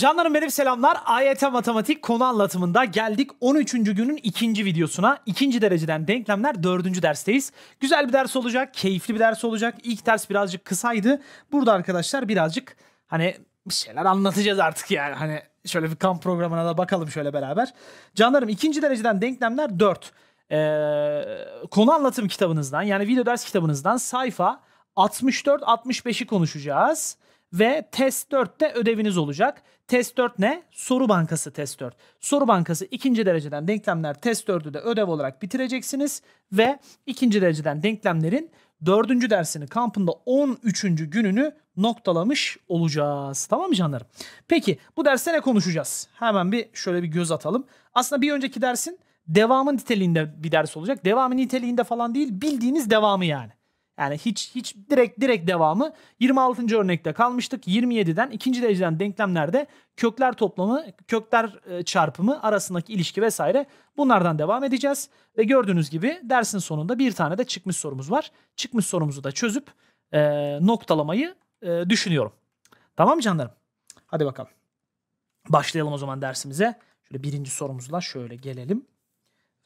Canlarım benim selamlar. AYT Matematik konu anlatımında geldik 13. günün ikinci videosuna. İkinci dereceden denklemler dördüncü dersteyiz. Güzel bir ders olacak, keyifli bir ders olacak. İlk ders birazcık kısaydı. Burada arkadaşlar birazcık hani bir şeyler anlatacağız artık yani. Hani şöyle bir kamp programına da bakalım şöyle beraber. Canlarım ikinci dereceden denklemler 4. Ee, konu anlatım kitabınızdan yani video ders kitabınızdan sayfa 64-65'i konuşacağız ve test 4'te ödeviniz olacak. Test 4 ne? Soru bankası test 4. Soru bankası ikinci dereceden denklemler test 4'ü de ödev olarak bitireceksiniz ve ikinci dereceden denklemlerin dördüncü dersini kampında 13. gününü noktalamış olacağız. Tamam mı canlarım? Peki bu derste ne konuşacağız? Hemen bir şöyle bir göz atalım. Aslında bir önceki dersin devamın niteliğinde bir ders olacak. Devamı niteliğinde falan değil bildiğiniz devamı yani. Yani hiç hiç direkt direkt devamı 26. örnekte kalmıştık. 27'den ikinci dereceden denklemlerde kökler toplamı, kökler e, çarpımı arasındaki ilişki vesaire bunlardan devam edeceğiz. Ve gördüğünüz gibi dersin sonunda bir tane de çıkmış sorumuz var. Çıkmış sorumuzu da çözüp e, noktalamayı e, düşünüyorum. Tamam canlarım? Hadi bakalım. Başlayalım o zaman dersimize. Şöyle birinci sorumuzla şöyle gelelim.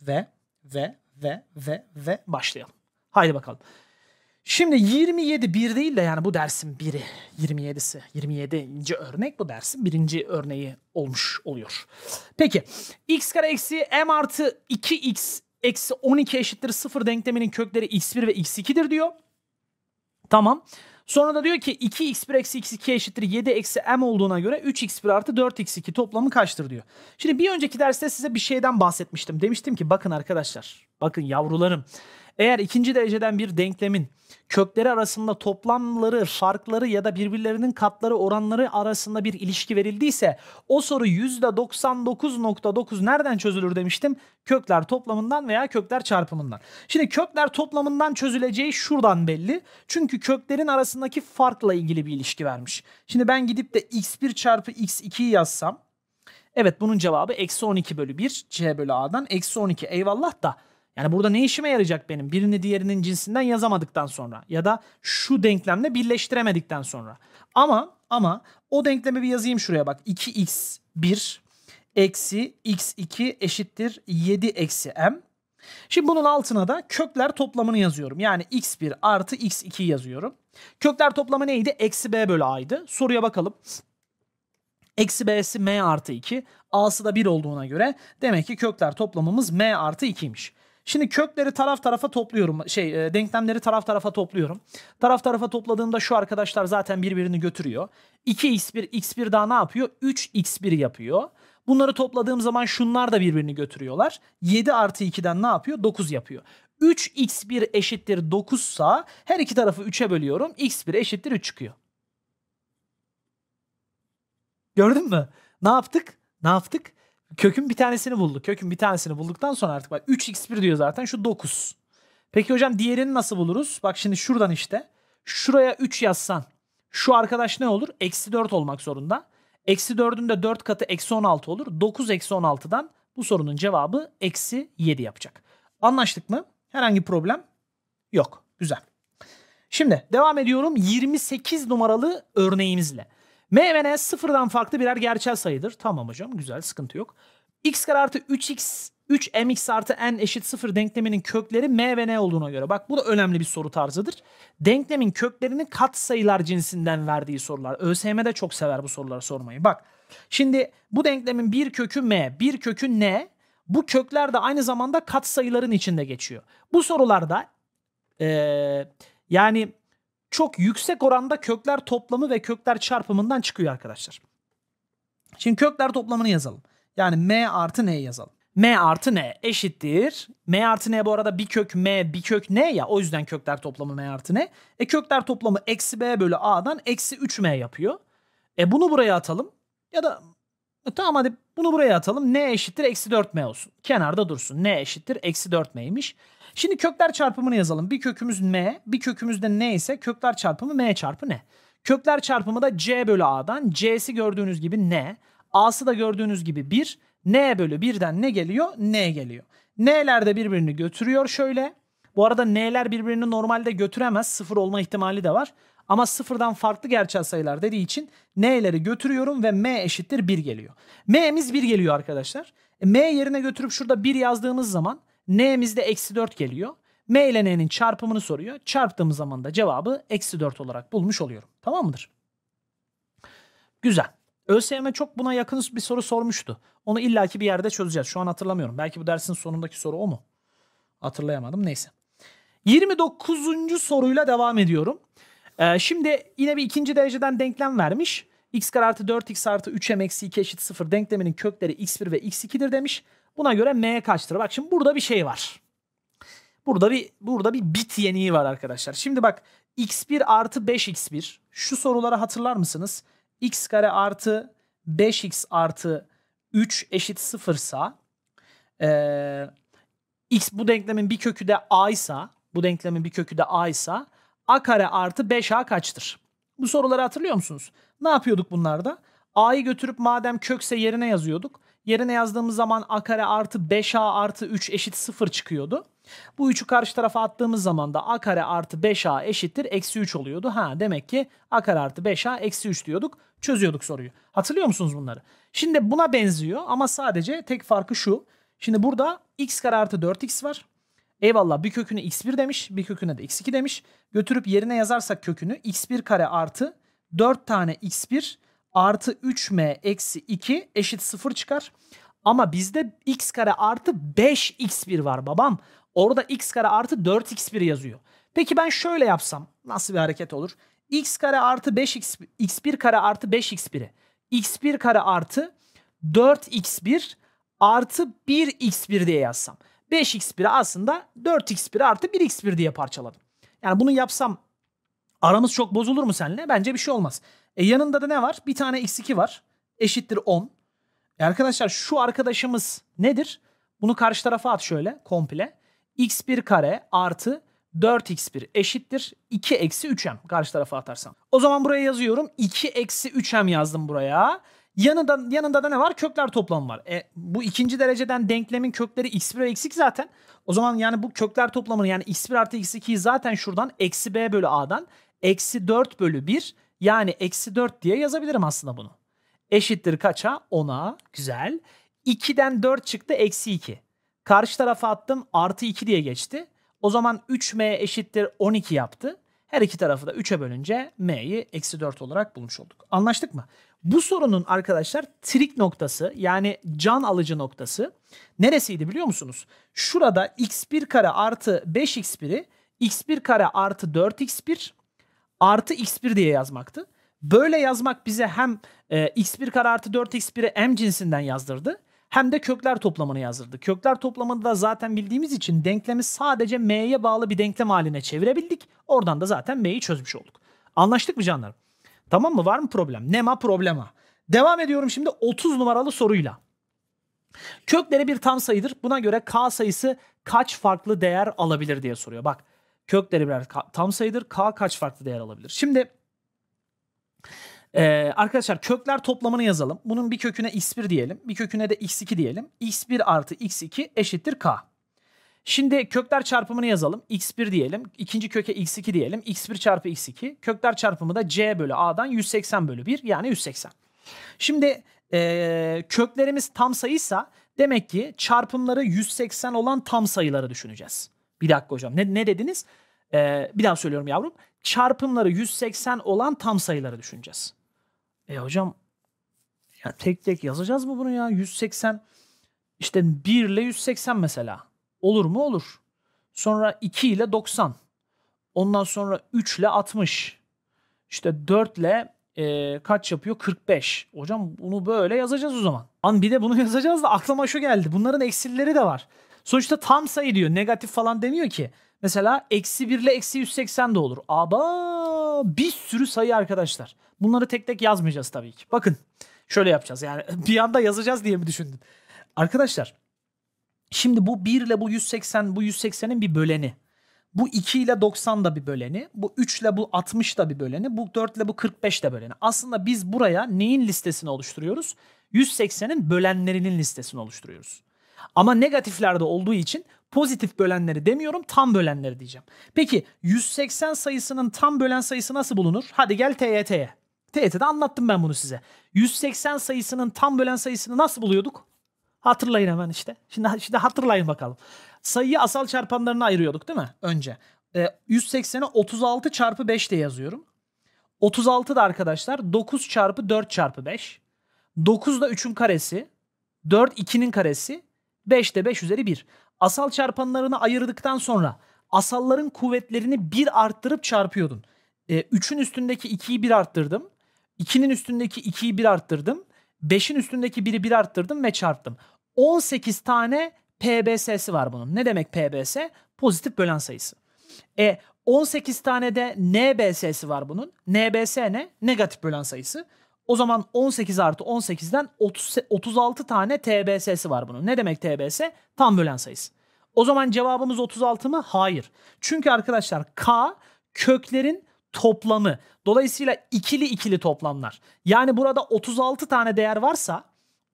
Ve ve ve ve ve başlayalım. Haydi bakalım. Şimdi 27 bir değil de yani bu dersin biri 27'si 27. örnek bu dersin birinci örneği olmuş oluyor. Peki x kare eksi m artı 2x eksi 12 eşittir 0 denkleminin kökleri x1 ve x2'dir diyor. Tamam. Sonra da diyor ki 2x1 eksi x2 eşittir 7 eksi m olduğuna göre 3x1 artı 4x2 toplamı kaçtır diyor. Şimdi bir önceki derste size bir şeyden bahsetmiştim. Demiştim ki bakın arkadaşlar bakın yavrularım eğer ikinci dereceden bir denklemin kökleri arasında toplamları, farkları ya da birbirlerinin katları oranları arasında bir ilişki verildiyse o soru %99.9 nereden çözülür demiştim? Kökler toplamından veya kökler çarpımından. Şimdi kökler toplamından çözüleceği şuradan belli. Çünkü köklerin arasındaki farkla ilgili bir ilişki vermiş. Şimdi ben gidip de x1 çarpı x2'yi yazsam Evet bunun cevabı eksi 12 bölü 1 C bölü A'dan eksi 12 eyvallah da yani burada ne işime yarayacak benim? Birini diğerinin cinsinden yazamadıktan sonra ya da şu denklemle birleştiremedikten sonra. Ama ama o denklemi bir yazayım şuraya bak. 2x1 eksi x2 eşittir 7 eksi m. Şimdi bunun altına da kökler toplamını yazıyorum. Yani x1 artı x2 yazıyorum. Kökler toplamı neydi? Eksi b bölü a'ydı. Soruya bakalım. Eksi b'si m artı 2. a'sı da 1 olduğuna göre demek ki kökler toplamımız m artı 2'ymiş. Şimdi kökleri taraf tarafa topluyorum. Şey e, denklemleri taraf tarafa topluyorum. Taraf tarafa topladığımda şu arkadaşlar zaten birbirini götürüyor. 2x1 x1 daha ne yapıyor? 3x1 yapıyor. Bunları topladığım zaman şunlar da birbirini götürüyorlar. 7 artı 2'den ne yapıyor? 9 yapıyor. 3x1 eşittir 9 sa her iki tarafı 3'e bölüyorum. x1 eşittir 3 çıkıyor. Gördün mü? Ne yaptık? Ne yaptık? Kökün bir tanesini bulduk. Kökün bir tanesini bulduktan sonra artık bak 3x1 diyor zaten şu 9. Peki hocam diğerini nasıl buluruz? Bak şimdi şuradan işte. Şuraya 3 yazsan. Şu arkadaş ne olur? Eksi 4 olmak zorunda. Eksi 4'ün de 4 katı eksi 16 olur. 9 eksi 16'dan bu sorunun cevabı eksi 7 yapacak. Anlaştık mı? Herhangi problem yok. Güzel. Şimdi devam ediyorum 28 numaralı örneğimizle. M ve N sıfırdan farklı birer gerçel sayıdır. Tamam hocam güzel sıkıntı yok. X kare artı 3X 3mx artı n eşit 0 denkleminin kökleri m ve n olduğuna göre. Bak bu da önemli bir soru tarzıdır. Denklemin köklerini sayılar cinsinden verdiği sorular. ÖSYM de çok sever bu soruları sormayı. Bak şimdi bu denklemin bir kökü m, bir kökü n. Bu kökler de aynı zamanda kat sayıların içinde geçiyor. Bu sorularda ee, yani çok yüksek oranda kökler toplamı ve kökler çarpımından çıkıyor arkadaşlar. Şimdi kökler toplamını yazalım. Yani m artı n yazalım. m artı n eşittir. m artı n bu arada bir kök m bir kök n ya o yüzden kökler toplamı m artı n. E kökler toplamı eksi b bölü a'dan eksi 3m yapıyor. E bunu buraya atalım ya da e, tamam hadi bunu buraya atalım. n eşittir eksi 4m olsun. Kenarda dursun. n eşittir eksi 4m'ymiş. Şimdi kökler çarpımını yazalım. Bir kökümüz m, bir kökümüz de n ise kökler çarpımı m çarpı n. Kökler çarpımı da c bölü a'dan. c'si gördüğünüz gibi n. a'sı da gördüğünüz gibi 1. n bölü 1'den ne geliyor? n geliyor. n'ler de birbirini götürüyor şöyle. Bu arada n'ler birbirini normalde götüremez. Sıfır olma ihtimali de var. Ama sıfırdan farklı gerçel sayılar dediği için n'leri götürüyorum ve m eşittir 1 geliyor. m'miz 1 geliyor arkadaşlar. E, m yerine götürüp şurada 1 yazdığımız zaman n'mizde eksi 4 geliyor. m ile n'nin çarpımını soruyor. Çarptığımız zaman da cevabı eksi 4 olarak bulmuş oluyorum. Tamam mıdır? Güzel. ÖSYM çok buna yakın bir soru sormuştu. Onu illaki bir yerde çözeceğiz. Şu an hatırlamıyorum. Belki bu dersin sonundaki soru o mu? Hatırlayamadım. Neyse. 29. soruyla devam ediyorum. Ee, şimdi yine bir ikinci dereceden denklem vermiş. x kare artı 4x artı 3m eksi 2 eşit 0 denkleminin kökleri x1 ve x2'dir demiş. Buna göre M kaçtır? Bak şimdi burada bir şey var. Burada bir burada bir bit yeniği var arkadaşlar. Şimdi bak x1 artı 5x1 şu soruları hatırlar mısınız? x kare artı 5x artı 3 eşit 0 sa e, x bu denklemin bir kökü de a ise bu denklemin bir kökü de a ise a kare artı 5a kaçtır? Bu soruları hatırlıyor musunuz? Ne yapıyorduk bunlarda? a'yı götürüp madem kökse yerine yazıyorduk. Yerine yazdığımız zaman a kare artı 5a artı 3 eşit 0 çıkıyordu. Bu 3'ü karşı tarafa attığımız zaman da a kare artı 5a eşittir eksi 3 oluyordu. Ha demek ki a kare artı 5a eksi 3 diyorduk. Çözüyorduk soruyu. Hatırlıyor musunuz bunları? Şimdi buna benziyor ama sadece tek farkı şu. Şimdi burada x kare artı 4x var. Eyvallah bir kökünü x1 demiş bir köküne de x2 demiş. Götürüp yerine yazarsak kökünü x1 kare artı 4 tane x1 artı 3m eksi 2 eşit 0 çıkar. Ama bizde x kare artı 5x1 var babam. Orada x kare artı 4x1 yazıyor. Peki ben şöyle yapsam nasıl bir hareket olur? x kare artı 5x x1 kare artı 5x1'i x1 kare artı 4x1 artı 1x1 diye yazsam. 5x1'i aslında 4x1 artı 1x1 diye parçaladım. Yani bunu yapsam aramız çok bozulur mu seninle? Bence bir şey olmaz. E yanında da ne var? Bir tane x2 var. Eşittir 10. E arkadaşlar şu arkadaşımız nedir? Bunu karşı tarafa at şöyle komple. x1 kare artı 4x1 eşittir 2 eksi 3m karşı tarafa atarsam. O zaman buraya yazıyorum. 2 eksi 3m yazdım buraya. Yanında, yanında da ne var? Kökler toplamı var. E, bu ikinci dereceden denklemin kökleri x1 ve x2 zaten. O zaman yani bu kökler toplamını yani x1 artı x2'yi zaten şuradan eksi b bölü a'dan eksi 4 bölü 1 yani eksi 4 diye yazabilirim aslında bunu. Eşittir kaça? 10'a. Güzel. 2'den 4 çıktı eksi 2. Karşı tarafa attım artı 2 diye geçti. O zaman 3m eşittir 12 yaptı. Her iki tarafı da 3'e bölünce m'yi eksi 4 olarak bulmuş olduk. Anlaştık mı? Bu sorunun arkadaşlar trik noktası yani can alıcı noktası neresiydi biliyor musunuz? Şurada x1 kare artı 5x1'i x1 kare artı 4x1 artı x1 diye yazmaktı. Böyle yazmak bize hem e, x1 kare artı 4x1'i m cinsinden yazdırdı hem de kökler toplamını yazdırdı. Kökler toplamını da zaten bildiğimiz için denklemi sadece m'ye bağlı bir denklem haline çevirebildik. Oradan da zaten m'yi çözmüş olduk. Anlaştık mı canlarım? Tamam mı? Var mı problem? Nema problema. Devam ediyorum şimdi 30 numaralı soruyla. Kökleri bir tam sayıdır. Buna göre k sayısı kaç farklı değer alabilir diye soruyor. Bak kökleri birer tam sayıdır. K kaç farklı değer alabilir? Şimdi ee, arkadaşlar kökler toplamını yazalım. Bunun bir köküne x1 diyelim. Bir köküne de x2 diyelim. x1 artı x2 eşittir k. Şimdi kökler çarpımını yazalım. x1 diyelim. ikinci köke x2 diyelim. x1 çarpı x2. Kökler çarpımı da c bölü a'dan 180 bölü 1 yani 180. Şimdi e, köklerimiz tam sayıysa demek ki çarpımları 180 olan tam sayıları düşüneceğiz. Bir dakika hocam. Ne, ne dediniz? Ee, bir daha söylüyorum yavrum. Çarpımları 180 olan tam sayıları düşüneceğiz. E hocam ya tek tek yazacağız mı bunu ya? 180 işte 1 ile 180 mesela. Olur mu? Olur. Sonra 2 ile 90. Ondan sonra 3 ile 60. İşte 4 ile e, kaç yapıyor? 45. Hocam bunu böyle yazacağız o zaman. An bir de bunu yazacağız da aklıma şu geldi. Bunların eksilleri de var. Sonuçta tam sayı diyor. Negatif falan demiyor ki. Mesela eksi 1 ile eksi 180 de olur. Aba bir sürü sayı arkadaşlar. Bunları tek tek yazmayacağız tabii ki. Bakın şöyle yapacağız. Yani bir anda yazacağız diye mi düşündün? Arkadaşlar şimdi bu 1 ile bu 180 bu 180'in bir böleni. Bu 2 ile 90 da bir böleni. Bu 3 ile bu 60 da bir böleni. Bu 4 ile bu 45 de böleni. Aslında biz buraya neyin listesini oluşturuyoruz? 180'in bölenlerinin listesini oluşturuyoruz. Ama negatiflerde olduğu için pozitif bölenleri demiyorum tam bölenleri diyeceğim. Peki 180 sayısının tam bölen sayısı nasıl bulunur? Hadi gel TYT'ye. TYT'de anlattım ben bunu size. 180 sayısının tam bölen sayısını nasıl buluyorduk? Hatırlayın hemen işte. Şimdi, şimdi hatırlayın bakalım. Sayıyı asal çarpanlarına ayırıyorduk değil mi? Önce. E, 180'e 36 çarpı 5 de yazıyorum. 36 da arkadaşlar 9 çarpı 4 çarpı 5. 9 da 3'ün karesi. 4 2'nin karesi. 5'te 5 üzeri 1. Asal çarpanlarını ayırdıktan sonra asalların kuvvetlerini 1 arttırıp çarpıyordun. 3'ün e, üstündeki 2'yi 1 arttırdım. 2'nin üstündeki 2'yi 1 arttırdım. 5'in üstündeki 1'i 1 arttırdım ve çarptım. 18 tane PBS'si var bunun. Ne demek PBS? Pozitif bölen sayısı. E 18 tane de NBS'si var bunun. NBS ne? Negatif bölen sayısı. O zaman 18 artı 18'den 30, 36 tane TBS'si var bunun. Ne demek TBS? Tam bölen sayısı. O zaman cevabımız 36 mı? Hayır. Çünkü arkadaşlar K köklerin toplamı. Dolayısıyla ikili ikili toplamlar. Yani burada 36 tane değer varsa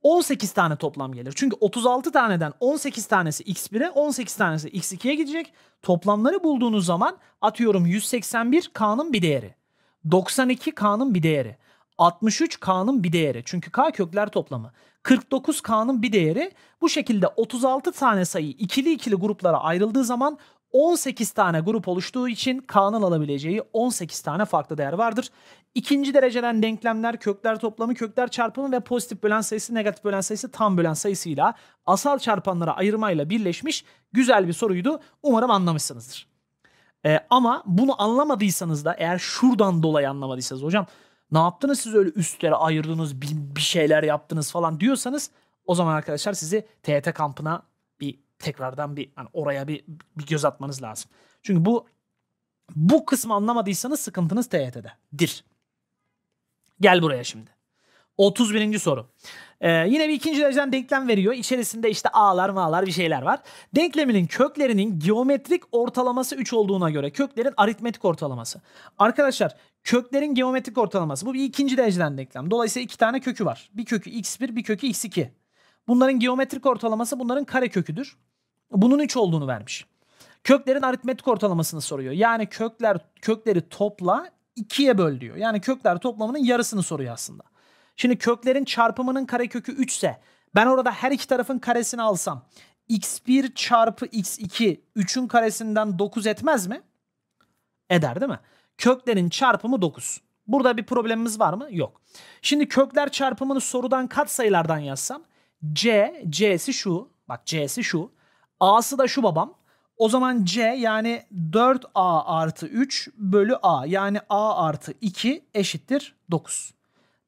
18 tane toplam gelir. Çünkü 36 taneden 18 tanesi x1'e 18 tanesi x2'ye gidecek. Toplamları bulduğunuz zaman atıyorum 181 K'nın bir değeri. 92 K'nın bir değeri. 63 K'nın bir değeri. Çünkü K kökler toplamı. 49 K'nın bir değeri. Bu şekilde 36 tane sayı ikili ikili gruplara ayrıldığı zaman 18 tane grup oluştuğu için K'nın alabileceği 18 tane farklı değer vardır. İkinci dereceden denklemler kökler toplamı, kökler çarpımı ve pozitif bölen sayısı, negatif bölen sayısı, tam bölen sayısıyla asal çarpanlara ayırmayla birleşmiş güzel bir soruydu. Umarım anlamışsınızdır. Ee, ama bunu anlamadıysanız da eğer şuradan dolayı anlamadıysanız hocam ne yaptınız siz öyle üstlere ayırdınız, bir şeyler yaptınız falan diyorsanız o zaman arkadaşlar sizi TYT kampına bir tekrardan bir hani oraya bir, bir göz atmanız lazım. Çünkü bu bu kısmı anlamadıysanız sıkıntınız TYT'de. Dir. Gel buraya şimdi. 31. soru. Ee, yine bir ikinci dereceden denklem veriyor. İçerisinde işte a'lar ma'lar bir şeyler var. Denkleminin köklerinin geometrik ortalaması 3 olduğuna göre köklerin aritmetik ortalaması. Arkadaşlar köklerin geometrik ortalaması. Bu bir ikinci dereceden denklem. Dolayısıyla iki tane kökü var. Bir kökü x1 bir kökü x2. Bunların geometrik ortalaması bunların kare köküdür. Bunun 3 olduğunu vermiş. Köklerin aritmetik ortalamasını soruyor. Yani kökler kökleri topla 2'ye böl diyor. Yani kökler toplamının yarısını soruyor aslında. Şimdi köklerin çarpımının karekökü 3 ise ben orada her iki tarafın karesini alsam x1 çarpı x2 3'ün karesinden 9 etmez mi? Eder değil mi? Köklerin çarpımı 9. Burada bir problemimiz var mı? Yok. Şimdi kökler çarpımını sorudan kat sayılardan yazsam c, c'si şu. Bak c'si şu. a'sı da şu babam. O zaman c yani 4a artı 3 bölü a yani a artı 2 eşittir 9.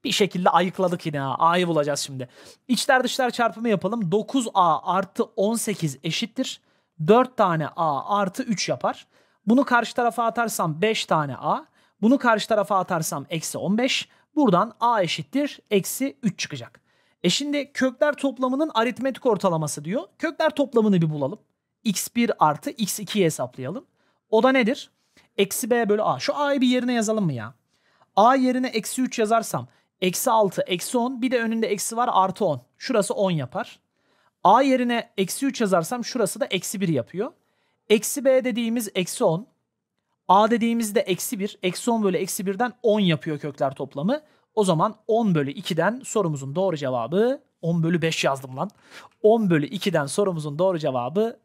Bir şekilde ayıkladık yine ha. A'yı bulacağız şimdi. İçler dışlar çarpımı yapalım. 9A artı 18 eşittir. 4 tane A artı 3 yapar. Bunu karşı tarafa atarsam 5 tane A. Bunu karşı tarafa atarsam eksi 15. Buradan A eşittir. Eksi 3 çıkacak. E şimdi kökler toplamının aritmetik ortalaması diyor. Kökler toplamını bir bulalım. X1 artı X2'yi hesaplayalım. O da nedir? Eksi B bölü A. Şu A'yı bir yerine yazalım mı ya? A yerine eksi 3 yazarsam Eksi 6, eksi 10. Bir de önünde eksi var artı 10. Şurası 10 yapar. A yerine eksi 3 yazarsam şurası da eksi 1 yapıyor. Eksi B dediğimiz eksi 10. A dediğimiz de eksi 1. Eksi 10 bölü eksi 1'den 10 yapıyor kökler toplamı. O zaman 10 bölü 2'den sorumuzun doğru cevabı 10 bölü 5 yazdım lan. 10 bölü 2'den sorumuzun doğru cevabı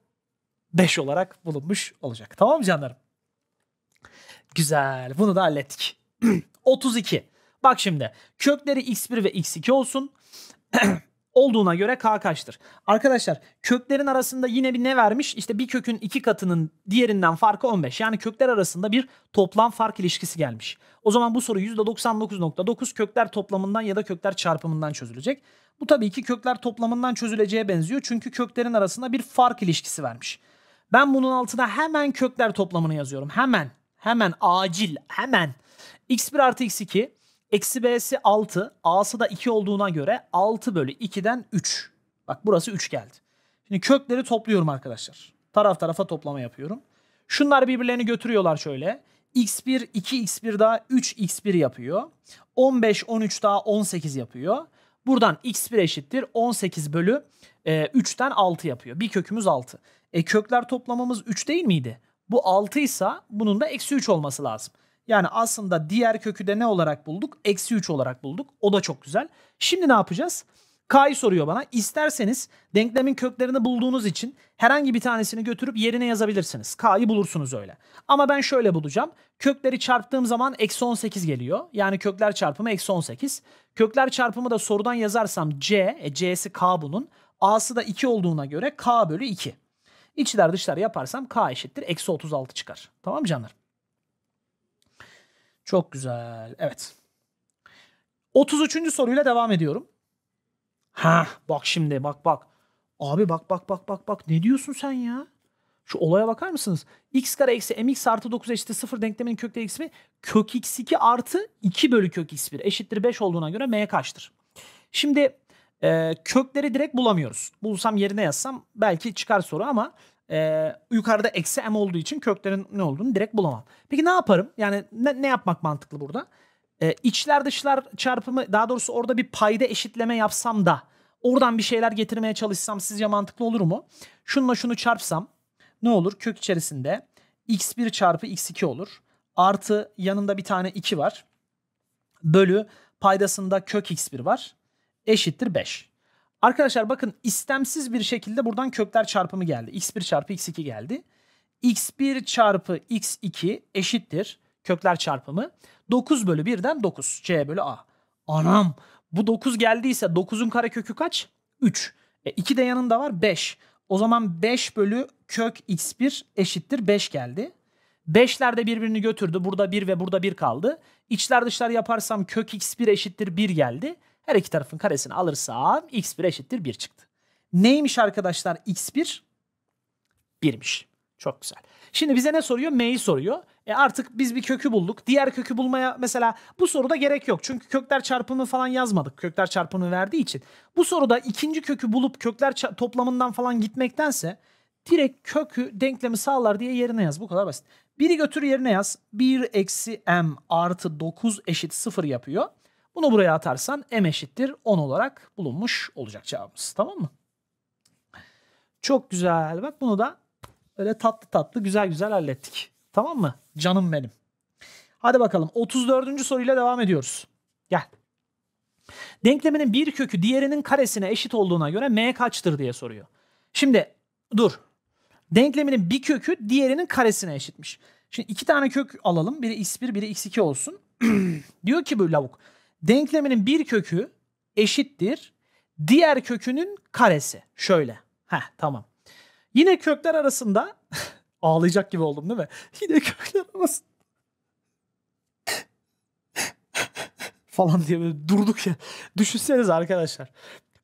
5 olarak bulunmuş olacak. Tamam mı canlarım? Güzel. Bunu da hallettik. 32. Bak şimdi kökleri x1 ve x2 olsun. olduğuna göre k kaçtır? Arkadaşlar köklerin arasında yine bir ne vermiş? İşte bir kökün iki katının diğerinden farkı 15. Yani kökler arasında bir toplam fark ilişkisi gelmiş. O zaman bu soru %99.9 kökler toplamından ya da kökler çarpımından çözülecek. Bu tabii ki kökler toplamından çözüleceğe benziyor. Çünkü köklerin arasında bir fark ilişkisi vermiş. Ben bunun altına hemen kökler toplamını yazıyorum. Hemen. Hemen acil. Hemen. x1 artı x2 Eksi B'si 6. A'sı da 2 olduğuna göre 6 bölü 2'den 3. Bak burası 3 geldi. Şimdi kökleri topluyorum arkadaşlar. Taraf tarafa toplama yapıyorum. Şunlar birbirlerini götürüyorlar şöyle. X1, 2X1 daha 3X1 yapıyor. 15, 13 daha 18 yapıyor. Buradan X1 eşittir 18 bölü e, 3'ten 6 yapıyor. Bir kökümüz 6. E kökler toplamamız 3 değil miydi? Bu 6 ise bunun da eksi 3 olması lazım. Yani aslında diğer kökü de ne olarak bulduk? Eksi 3 olarak bulduk. O da çok güzel. Şimdi ne yapacağız? K'yı soruyor bana. İsterseniz denklemin köklerini bulduğunuz için herhangi bir tanesini götürüp yerine yazabilirsiniz. K'yı bulursunuz öyle. Ama ben şöyle bulacağım. Kökleri çarptığım zaman eksi 18 geliyor. Yani kökler çarpımı eksi 18. Kökler çarpımı da sorudan yazarsam C, e, C'si K bunun. A'sı da 2 olduğuna göre K bölü 2. İçler dışlar yaparsam K eşittir. Eksi 36 çıkar. Tamam canlar? Çok güzel. Evet. 33. soruyla devam ediyorum. Ha, bak şimdi bak bak. Abi bak bak bak bak bak ne diyorsun sen ya? Şu olaya bakar mısınız? x kare eksi mx artı 9 eşittir 0 denkleminin kökte x'i kök x2 artı 2 bölü kök x1 eşittir 5 olduğuna göre m kaçtır? Şimdi e, kökleri direkt bulamıyoruz. Bulsam yerine yazsam belki çıkar soru ama e, yukarıda eksi m olduğu için köklerin ne olduğunu direkt bulamam. Peki ne yaparım? Yani ne, ne yapmak mantıklı burada? E, içler dışlar çarpımı daha doğrusu orada bir payda eşitleme yapsam da oradan bir şeyler getirmeye çalışsam sizce mantıklı olur mu? Şununla şunu çarpsam ne olur? Kök içerisinde x1 çarpı x2 olur. Artı yanında bir tane 2 var. Bölü paydasında kök x1 var. Eşittir 5. Arkadaşlar bakın istemsiz bir şekilde buradan kökler çarpımı geldi. x1 çarpı x2 geldi. x1 çarpı x2 eşittir kökler çarpımı. 9 bölü 1'den 9. c bölü a. Anam bu 9 geldiyse 9'un kare kökü kaç? 3. E, 2 de yanında var 5. O zaman 5 bölü kök x1 eşittir 5 geldi. 5'ler de birbirini götürdü. Burada 1 ve burada 1 kaldı. İçler dışlar yaparsam kök x1 eşittir 1 geldi. Her iki tarafın karesini alırsam x1 eşittir 1 çıktı. Neymiş arkadaşlar x1? 1'miş. Çok güzel. Şimdi bize ne soruyor? M'yi soruyor. E artık biz bir kökü bulduk. Diğer kökü bulmaya mesela bu soruda gerek yok. Çünkü kökler çarpımı falan yazmadık. Kökler çarpımı verdiği için. Bu soruda ikinci kökü bulup kökler toplamından falan gitmektense direkt kökü denklemi sağlar diye yerine yaz. Bu kadar basit. 1'i götür yerine yaz. 1 eksi m artı 9 eşit 0 yapıyor. Bunu buraya atarsan m eşittir 10 olarak bulunmuş olacak cevabımız. Tamam mı? Çok güzel. Bak bunu da öyle tatlı tatlı güzel güzel hallettik. Tamam mı? Canım benim. Hadi bakalım 34. soruyla devam ediyoruz. Gel. Denkleminin bir kökü diğerinin karesine eşit olduğuna göre m kaçtır diye soruyor. Şimdi dur. Denkleminin bir kökü diğerinin karesine eşitmiş. Şimdi iki tane kök alalım. Biri x1 biri x2 olsun. Diyor ki bu lavuk. Denkleminin bir kökü eşittir diğer kökünün karesi. Şöyle. Heh tamam. Yine kökler arasında ağlayacak gibi oldum değil mi? Yine kökler arasında falan diye böyle durduk ya. Düşünseniz arkadaşlar.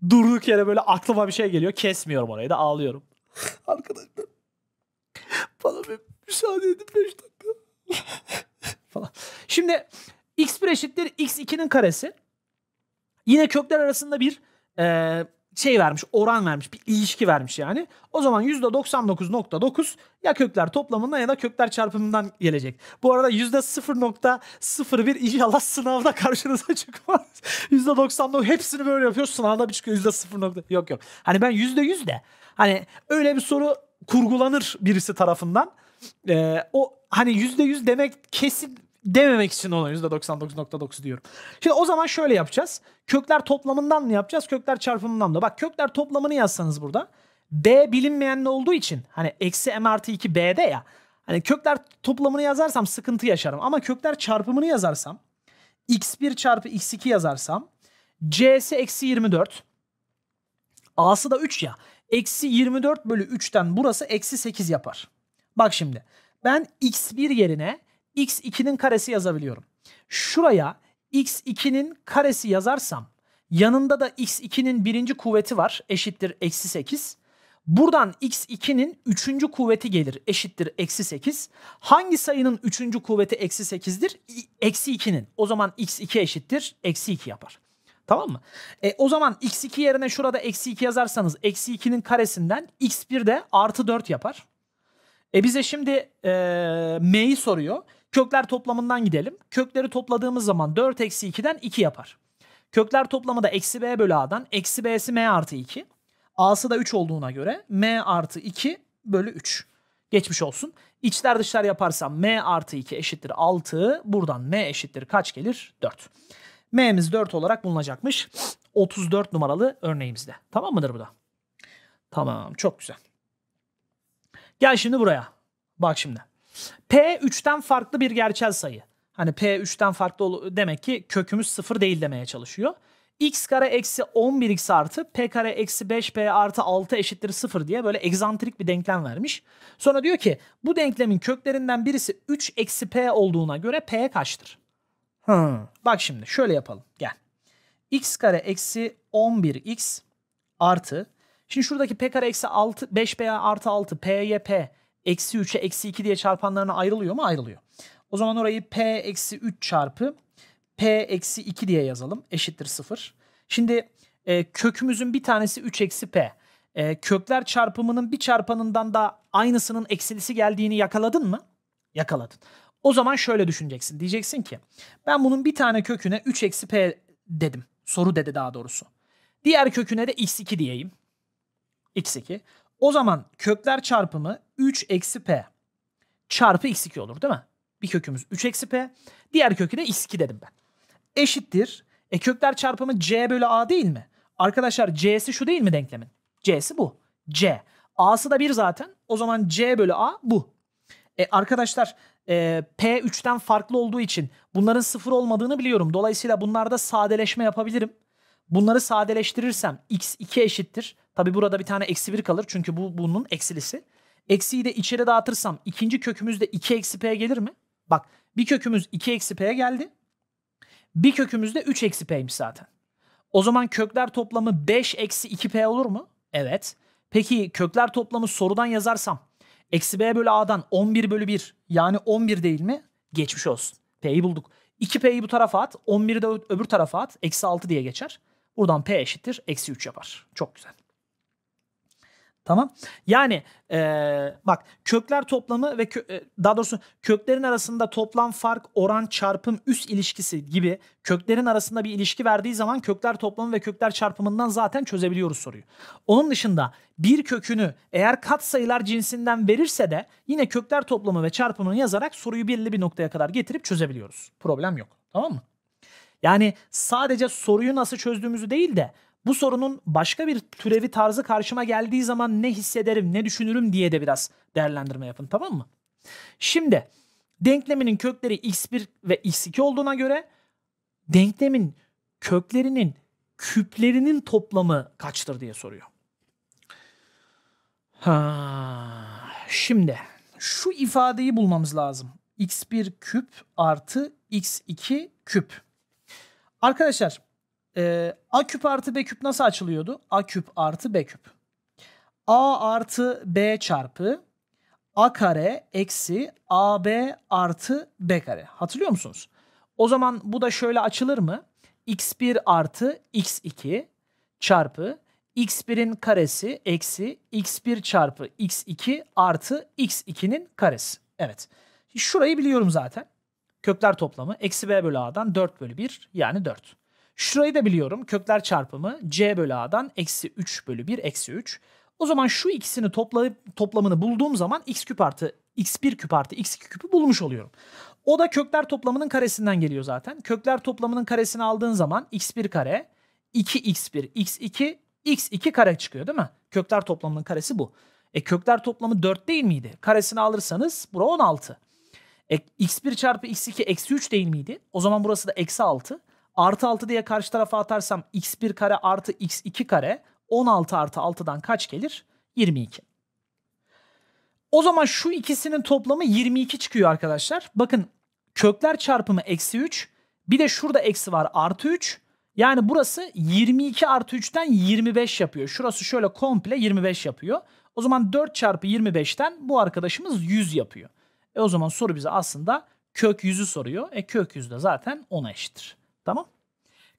Durduk yere böyle aklıma bir şey geliyor. Kesmiyorum orayı da ağlıyorum. arkadaşlar bana bir müsaade edin 5 dakika. falan. Şimdi x1 eşittir x2'nin karesi. Yine kökler arasında bir e, şey vermiş, oran vermiş, bir ilişki vermiş yani. O zaman %99.9 ya kökler toplamından ya da kökler çarpımından gelecek. Bu arada %0.01 inşallah sınavda karşınıza çıkmaz. %99 hepsini böyle yapıyor sınavda bir çıkıyor %0. Yok yok. Hani ben %100 de hani öyle bir soru kurgulanır birisi tarafından. Ee, o hani %100 demek kesin dememek için ona %99.9 diyorum. Şimdi o zaman şöyle yapacağız. Kökler toplamından mı yapacağız? Kökler çarpımından mı? Bak kökler toplamını yazsanız burada. B bilinmeyen ne olduğu için hani eksi m artı 2 B'de ya. Hani kökler toplamını yazarsam sıkıntı yaşarım. Ama kökler çarpımını yazarsam x1 çarpı x2 yazarsam c'si eksi 24 a'sı da 3 ya. Eksi 24 bölü 3'ten burası eksi 8 yapar. Bak şimdi ben x1 yerine x2'nin karesi yazabiliyorum. Şuraya x2'nin karesi yazarsam yanında da x2'nin birinci kuvveti var eşittir eksi 8. Buradan x2'nin üçüncü kuvveti gelir eşittir eksi 8. Hangi sayının üçüncü kuvveti eksi 8'dir? Eksi 2'nin. O zaman x2 eşittir eksi 2 yapar. Tamam mı? E, o zaman x2 yerine şurada eksi 2 yazarsanız eksi 2'nin karesinden x1 de artı 4 yapar. E bize şimdi e, m'yi soruyor. Kökler toplamından gidelim. Kökleri topladığımız zaman 4 eksi 2'den 2 yapar. Kökler toplamı da eksi b bölü a'dan. Eksi b'si m artı 2. a'sı da 3 olduğuna göre m artı 2 bölü 3. Geçmiş olsun. İçler dışlar yaparsam m artı 2 eşittir 6. Buradan m eşittir kaç gelir? 4. m'miz 4 olarak bulunacakmış. 34 numaralı örneğimizde. Tamam mıdır bu da? Tamam çok güzel. Gel şimdi buraya. Bak şimdi. P 3'ten farklı bir gerçel sayı. Hani P 3'ten farklı demek ki kökümüz 0 değil demeye çalışıyor. X kare eksi 11X artı P kare eksi 5P artı 6 eşittir 0 diye böyle egzantrik bir denklem vermiş. Sonra diyor ki bu denklemin köklerinden birisi 3 eksi P olduğuna göre P kaçtır? Hmm. Bak şimdi şöyle yapalım gel. X kare eksi 11X artı Şimdi şuradaki P kare eksi 6 5P artı 6 P'ye P eksi 3'e eksi 2 diye çarpanlarına ayrılıyor mu? Ayrılıyor. O zaman orayı p eksi 3 çarpı p eksi 2 diye yazalım. Eşittir 0. Şimdi e, kökümüzün bir tanesi 3 eksi p. E, kökler çarpımının bir çarpanından da aynısının eksilisi geldiğini yakaladın mı? Yakaladın. O zaman şöyle düşüneceksin. Diyeceksin ki ben bunun bir tane köküne 3 eksi p dedim. Soru dedi daha doğrusu. Diğer köküne de x2 diyeyim. x2. O zaman kökler çarpımı 3 eksi p çarpı x2 olur değil mi? Bir kökümüz 3 eksi p. Diğer kökü de x2 dedim ben. Eşittir. E kökler çarpımı c bölü a değil mi? Arkadaşlar c'si şu değil mi denklemin? c'si bu. c. a'sı da 1 zaten. O zaman c bölü a bu. E arkadaşlar e, P3'ten farklı olduğu için bunların sıfır olmadığını biliyorum. Dolayısıyla bunlarda sadeleşme yapabilirim. Bunları sadeleştirirsem x2 eşittir. Tabi burada bir tane eksi 1 kalır çünkü bu bunun eksilisi. Eksiyi de içeri dağıtırsam ikinci kökümüz de 2 eksi p gelir mi? Bak bir kökümüz 2 eksi p geldi. Bir kökümüz de 3 eksi p'ymiş zaten. O zaman kökler toplamı 5 eksi 2p olur mu? Evet. Peki kökler toplamı sorudan yazarsam eksi b bölü a'dan 11 bölü 1 yani 11 değil mi? Geçmiş olsun. P'yi bulduk. 2p'yi bu tarafa at 11'i de öbür tarafa at. Eksi 6 diye geçer. Buradan p eşittir. Eksi 3 yapar. Çok güzel. Tamam. Yani ee, bak kökler toplamı ve kö- daha doğrusu köklerin arasında toplam fark, oran, çarpım, üst ilişkisi gibi köklerin arasında bir ilişki verdiği zaman kökler toplamı ve kökler çarpımından zaten çözebiliyoruz soruyu. Onun dışında bir kökünü eğer kat sayılar cinsinden verirse de yine kökler toplamı ve çarpımını yazarak soruyu belli bir noktaya kadar getirip çözebiliyoruz. Problem yok. Tamam mı? Yani sadece soruyu nasıl çözdüğümüzü değil de bu sorunun başka bir türevi tarzı karşıma geldiği zaman ne hissederim, ne düşünürüm diye de biraz değerlendirme yapın tamam mı? Şimdi denkleminin kökleri x1 ve x2 olduğuna göre denklemin köklerinin küplerinin toplamı kaçtır diye soruyor. Ha, şimdi şu ifadeyi bulmamız lazım. x1 küp artı x2 küp. Arkadaşlar e, A küp artı B küp nasıl açılıyordu? A küp artı B küp. A artı B çarpı A kare eksi AB artı B kare. Hatırlıyor musunuz? O zaman bu da şöyle açılır mı? X1 artı X2 çarpı X1'in karesi eksi X1 çarpı X2 artı X2'nin karesi. Evet. Şurayı biliyorum zaten. Kökler toplamı. Eksi B bölü A'dan 4 bölü 1 yani 4. Şurayı da biliyorum. Kökler çarpımı c bölü a'dan eksi 3 bölü 1 eksi 3. O zaman şu ikisini toplayıp toplamını bulduğum zaman x küp artı x1 küp artı x2 küpü bulmuş oluyorum. O da kökler toplamının karesinden geliyor zaten. Kökler toplamının karesini aldığın zaman x1 kare 2x1 x2 x2 kare çıkıyor değil mi? Kökler toplamının karesi bu. E kökler toplamı 4 değil miydi? Karesini alırsanız bura 16. E, x1 çarpı x2 eksi 3 değil miydi? O zaman burası da eksi 6. Artı 6 diye karşı tarafa atarsam x1 kare artı x2 kare 16 artı 6'dan kaç gelir? 22. O zaman şu ikisinin toplamı 22 çıkıyor arkadaşlar. Bakın kökler çarpımı eksi 3. Bir de şurada eksi var artı 3. Yani burası 22 artı 3'ten 25 yapıyor. Şurası şöyle komple 25 yapıyor. O zaman 4 çarpı 25'ten bu arkadaşımız 100 yapıyor. E o zaman soru bize aslında kök 100'ü soruyor. E kök 100 de zaten 10'a eşittir. Tamam.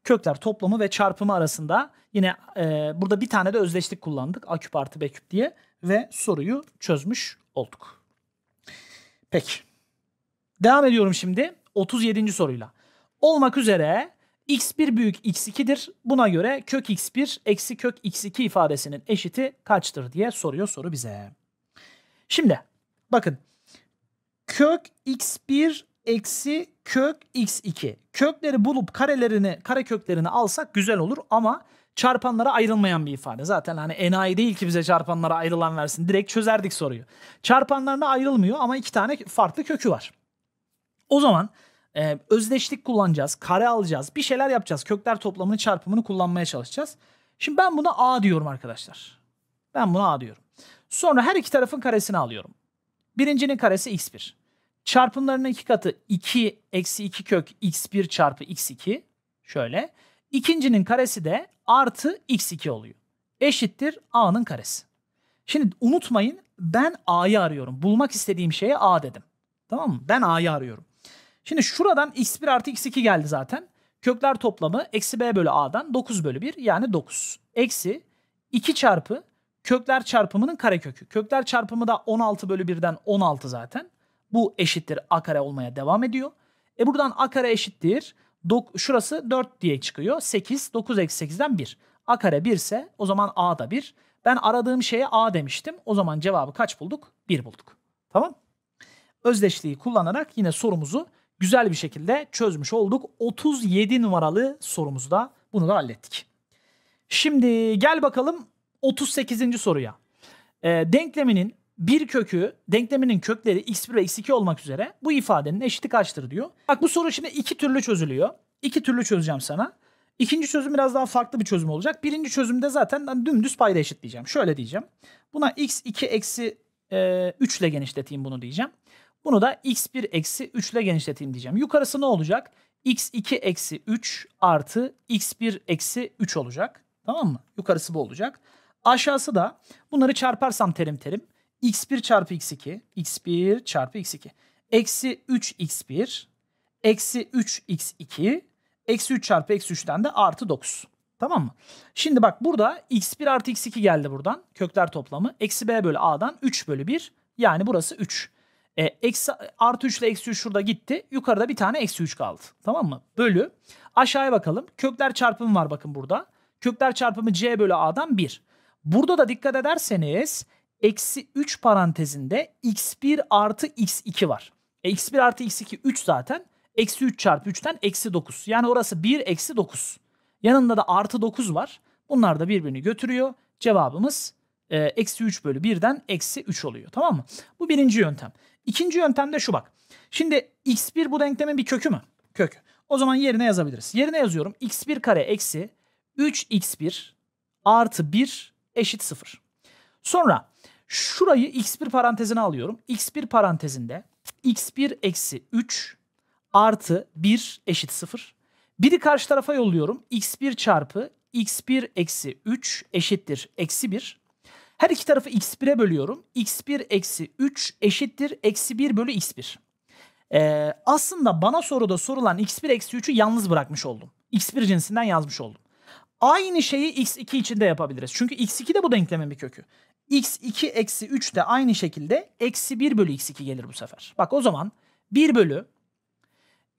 Kökler toplamı ve çarpımı arasında yine e, burada bir tane de özdeşlik kullandık. A küp artı B küp diye ve soruyu çözmüş olduk. Peki. Devam ediyorum şimdi 37. soruyla. Olmak üzere x1 büyük x2'dir. Buna göre kök x1 eksi kök x2 ifadesinin eşiti kaçtır diye soruyor soru bize. Şimdi bakın kök x1 eksi kök x2. Kökleri bulup karelerini, kare köklerini alsak güzel olur ama çarpanlara ayrılmayan bir ifade. Zaten hani enayi değil ki bize çarpanlara ayrılan versin. Direkt çözerdik soruyu. Çarpanlarına ayrılmıyor ama iki tane farklı kökü var. O zaman e, özdeşlik kullanacağız, kare alacağız, bir şeyler yapacağız. Kökler toplamını, çarpımını kullanmaya çalışacağız. Şimdi ben buna a diyorum arkadaşlar. Ben buna a diyorum. Sonra her iki tarafın karesini alıyorum. Birincinin karesi x1. Çarpımlarının iki katı 2 eksi 2 kök x1 çarpı x2 şöyle. İkincinin karesi de artı x2 oluyor. Eşittir a'nın karesi. Şimdi unutmayın ben a'yı arıyorum. Bulmak istediğim şeye a dedim. Tamam mı? Ben a'yı arıyorum. Şimdi şuradan x1 artı x2 geldi zaten. Kökler toplamı eksi b bölü a'dan 9 bölü 1 yani 9. Eksi 2 çarpı kökler çarpımının karekökü. Kökler çarpımı da 16 bölü 1'den 16 zaten. Bu eşittir a kare olmaya devam ediyor. E buradan a kare eşittir. Dok şurası 4 diye çıkıyor. 8, 9 eksi 8'den 1. a kare 1 ise o zaman a da 1. Ben aradığım şeye a demiştim. O zaman cevabı kaç bulduk? 1 bulduk. Tamam. Özdeşliği kullanarak yine sorumuzu güzel bir şekilde çözmüş olduk. 37 numaralı sorumuzda bunu da hallettik. Şimdi gel bakalım 38. soruya. E, denkleminin bir kökü denkleminin kökleri x1 ve x2 olmak üzere bu ifadenin eşiti kaçtır diyor. Bak bu soru şimdi iki türlü çözülüyor. İki türlü çözeceğim sana. İkinci çözüm biraz daha farklı bir çözüm olacak. Birinci çözümde zaten ben dümdüz payda eşitleyeceğim. Şöyle diyeceğim. Buna x2 eksi 3 e, ile genişleteyim bunu diyeceğim. Bunu da x1 eksi 3 ile genişleteyim diyeceğim. Yukarısı ne olacak? x2 eksi 3 artı x1 eksi 3 olacak. Tamam mı? Yukarısı bu olacak. Aşağısı da bunları çarparsam terim terim x1 çarpı x2, x1 çarpı x2. Eksi 3x1, eksi 3x2, eksi 3 çarpı eksi 3'ten de artı 9. Tamam mı? Şimdi bak burada x1 artı x2 geldi buradan. Kökler toplamı. Eksi b bölü a'dan 3 bölü 1. Yani burası 3. E, eksi, artı 3 ile eksi 3 şurada gitti. Yukarıda bir tane eksi 3 kaldı. Tamam mı? Bölü. Aşağıya bakalım. Kökler çarpımı var bakın burada. Kökler çarpımı c bölü a'dan 1. Burada da dikkat ederseniz eksi 3 parantezinde x1 artı x2 var. E, x1 artı x2 3 zaten. Eksi 3 çarpı 3'ten eksi 9. Yani orası 1 eksi 9. Yanında da artı 9 var. Bunlar da birbirini götürüyor. Cevabımız e, eksi 3 bölü 1'den eksi 3 oluyor. Tamam mı? Bu birinci yöntem. İkinci yöntem de şu bak. Şimdi x1 bu denklemin bir kökü mü? Kökü. O zaman yerine yazabiliriz. Yerine yazıyorum. x1 kare eksi 3x1 artı 1 eşit 0. Sonra Şurayı x1 parantezine alıyorum. x1 parantezinde x1 eksi 3 artı 1 eşit 0. 1'i karşı tarafa yolluyorum. x1 çarpı x1 eksi 3 eşittir eksi 1. Her iki tarafı x1'e bölüyorum. x1 eksi 3 eşittir eksi 1 bölü x1. Ee, aslında bana soruda sorulan x1 eksi 3'ü yalnız bırakmış oldum. x1 cinsinden yazmış oldum. Aynı şeyi x2 için de yapabiliriz. Çünkü x2 de bu denklemin bir kökü x2 eksi 3 de aynı şekilde eksi 1 bölü x2 gelir bu sefer. Bak o zaman 1 bölü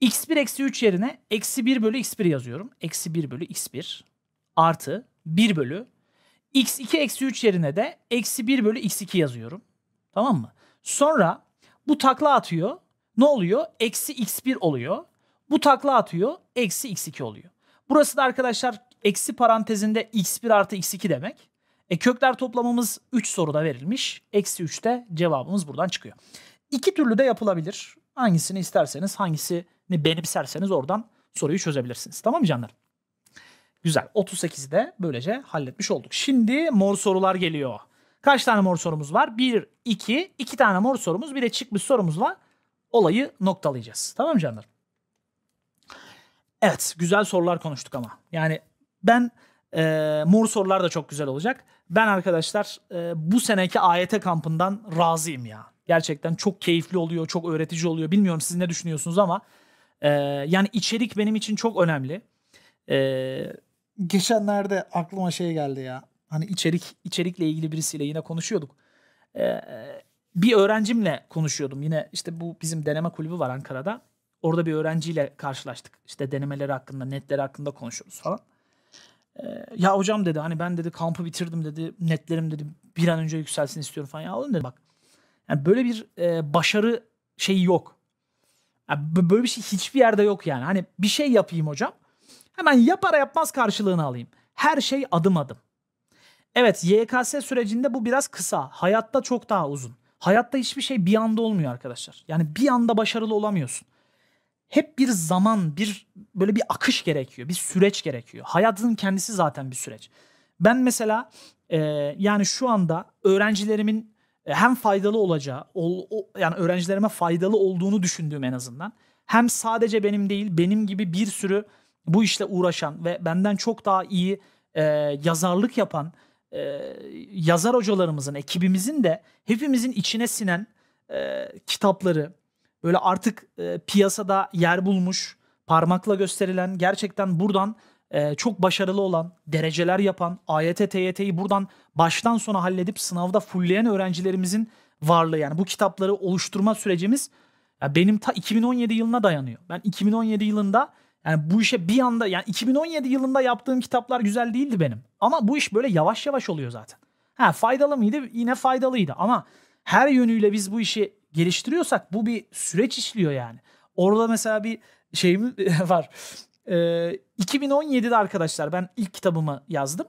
x1 eksi 3 yerine eksi 1 bölü x1 yazıyorum. Eksi 1 bölü x1 artı 1 bölü x2 eksi 3 yerine de eksi 1 bölü x2 yazıyorum. Tamam mı? Sonra bu takla atıyor. Ne oluyor? Eksi x1 oluyor. Bu takla atıyor. Eksi x2 oluyor. Burası da arkadaşlar eksi parantezinde x1 artı x2 demek. E, kökler toplamımız 3 soruda verilmiş. Eksi de cevabımız buradan çıkıyor. İki türlü de yapılabilir. Hangisini isterseniz, hangisini benimserseniz oradan soruyu çözebilirsiniz. Tamam mı canlar? Güzel. 38'i de böylece halletmiş olduk. Şimdi mor sorular geliyor. Kaç tane mor sorumuz var? 1, 2, 2 tane mor sorumuz. Bir de çıkmış sorumuzla olayı noktalayacağız. Tamam mı canlar? Evet. Güzel sorular konuştuk ama. Yani ben e, mor sorular da çok güzel olacak. Ben arkadaşlar e, bu seneki AYT kampından razıyım ya. Gerçekten çok keyifli oluyor, çok öğretici oluyor. Bilmiyorum siz ne düşünüyorsunuz ama e, yani içerik benim için çok önemli. E, geçenlerde aklıma şey geldi ya. Hani içerik içerikle ilgili birisiyle yine konuşuyorduk. E, bir öğrencimle konuşuyordum. Yine işte bu bizim deneme kulübü var Ankara'da. Orada bir öğrenciyle karşılaştık. İşte denemeleri hakkında, netleri hakkında konuşuyoruz falan. Ee, ya hocam dedi hani ben dedi kampı bitirdim dedi netlerim dedi bir an önce yükselsin istiyorum falan ya oğlum dedi bak yani böyle bir e, başarı şeyi yok yani böyle bir şey hiçbir yerde yok yani hani bir şey yapayım hocam hemen yapar yapmaz karşılığını alayım her şey adım adım evet YKS sürecinde bu biraz kısa hayatta çok daha uzun hayatta hiçbir şey bir anda olmuyor arkadaşlar yani bir anda başarılı olamıyorsun hep bir zaman, bir böyle bir akış gerekiyor, bir süreç gerekiyor. Hayatın kendisi zaten bir süreç. Ben mesela e, yani şu anda öğrencilerimin e, hem faydalı olacağı, ol, o, yani öğrencilerime faydalı olduğunu düşündüğüm en azından. Hem sadece benim değil, benim gibi bir sürü bu işle uğraşan ve benden çok daha iyi e, yazarlık yapan e, yazar hocalarımızın, ekibimizin de hepimizin içine sinen e, kitapları, böyle artık e, piyasada yer bulmuş, parmakla gösterilen, gerçekten buradan e, çok başarılı olan, dereceler yapan, AYT, TYT'yi buradan baştan sona halledip sınavda fullleyen öğrencilerimizin varlığı yani bu kitapları oluşturma sürecimiz ya benim ta 2017 yılına dayanıyor. Ben 2017 yılında yani bu işe bir anda yani 2017 yılında yaptığım kitaplar güzel değildi benim. Ama bu iş böyle yavaş yavaş oluyor zaten. Ha faydalı mıydı? Yine faydalıydı ama her yönüyle biz bu işi geliştiriyorsak bu bir süreç işliyor yani. Orada mesela bir şeyim var. E, ee, 2017'de arkadaşlar ben ilk kitabımı yazdım.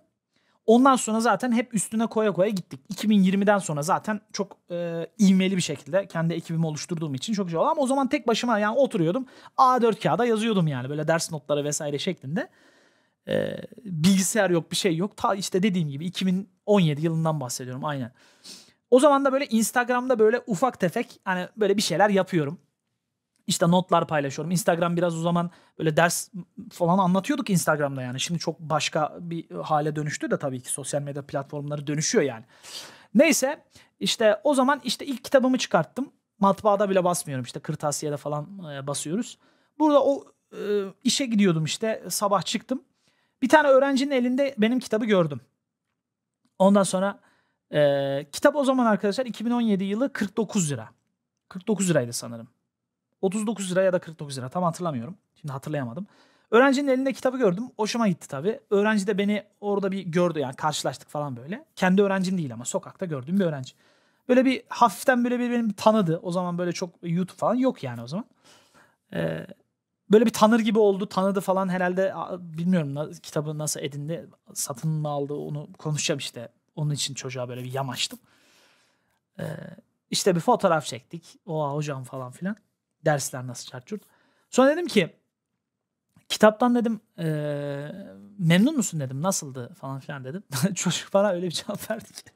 Ondan sonra zaten hep üstüne koya koya gittik. 2020'den sonra zaten çok e, ivmeli bir şekilde kendi ekibimi oluşturduğum için çok güzel oldu. Ama o zaman tek başıma yani oturuyordum. A4 kağıda yazıyordum yani böyle ders notları vesaire şeklinde. E, bilgisayar yok bir şey yok. Ta işte dediğim gibi 2017 yılından bahsediyorum aynen. O zaman da böyle Instagram'da böyle ufak tefek hani böyle bir şeyler yapıyorum. İşte notlar paylaşıyorum. Instagram biraz o zaman böyle ders falan anlatıyorduk Instagram'da yani. Şimdi çok başka bir hale dönüştü de tabii ki sosyal medya platformları dönüşüyor yani. Neyse işte o zaman işte ilk kitabımı çıkarttım. Matbaada bile basmıyorum işte kırtasiyede falan e, basıyoruz. Burada o e, işe gidiyordum işte sabah çıktım. Bir tane öğrencinin elinde benim kitabı gördüm. Ondan sonra ee, kitap o zaman arkadaşlar 2017 yılı 49 lira. 49 liraydı sanırım. 39 lira ya da 49 lira tam hatırlamıyorum. Şimdi hatırlayamadım. Öğrencinin elinde kitabı gördüm. Hoşuma gitti tabii. Öğrenci de beni orada bir gördü yani karşılaştık falan böyle. Kendi öğrencim değil ama sokakta gördüğüm bir öğrenci. Böyle bir hafiften böyle bir benim tanıdı. O zaman böyle çok YouTube falan yok yani o zaman. Ee, böyle bir tanır gibi oldu. Tanıdı falan herhalde bilmiyorum kitabı nasıl edindi. Satın mı aldı onu konuşacağım işte onun için çocuğa böyle bir yamaçtım. Ee, İşte bir fotoğraf çektik. O hocam falan filan. Dersler nasıl çarçurt. Sonra dedim ki kitaptan dedim e, memnun musun dedim. Nasıldı falan filan dedim. Çocuk bana öyle bir cevap verdi ki.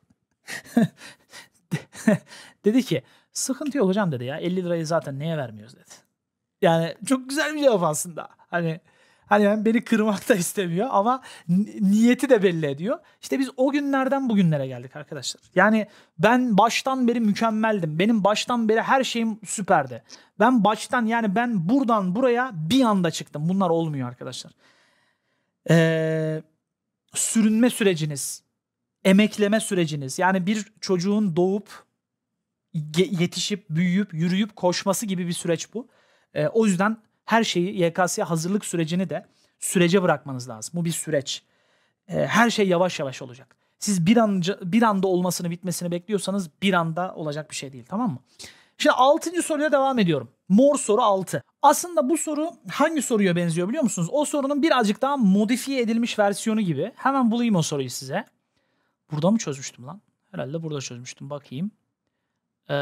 dedi ki sıkıntı yok hocam dedi ya 50 lirayı zaten neye vermiyoruz dedi. Yani çok güzel bir cevap aslında. Hani Hani yani beni kırmak da istemiyor ama niyeti de belli ediyor. İşte biz o günlerden bugünlere geldik arkadaşlar. Yani ben baştan beri mükemmeldim. Benim baştan beri her şeyim süperdi. Ben baştan yani ben buradan buraya bir anda çıktım. Bunlar olmuyor arkadaşlar. Ee, sürünme süreciniz, emekleme süreciniz. Yani bir çocuğun doğup yetişip, büyüyüp, yürüyüp koşması gibi bir süreç bu. E, o yüzden her şeyi YKS hazırlık sürecini de sürece bırakmanız lazım. Bu bir süreç. Ee, her şey yavaş yavaş olacak. Siz bir, anca, bir anda olmasını bitmesini bekliyorsanız bir anda olacak bir şey değil tamam mı? Şimdi 6. soruya devam ediyorum. Mor soru 6. Aslında bu soru hangi soruya benziyor biliyor musunuz? O sorunun birazcık daha modifiye edilmiş versiyonu gibi. Hemen bulayım o soruyu size. Burada mı çözmüştüm lan? Herhalde burada çözmüştüm. Bakayım. Ee,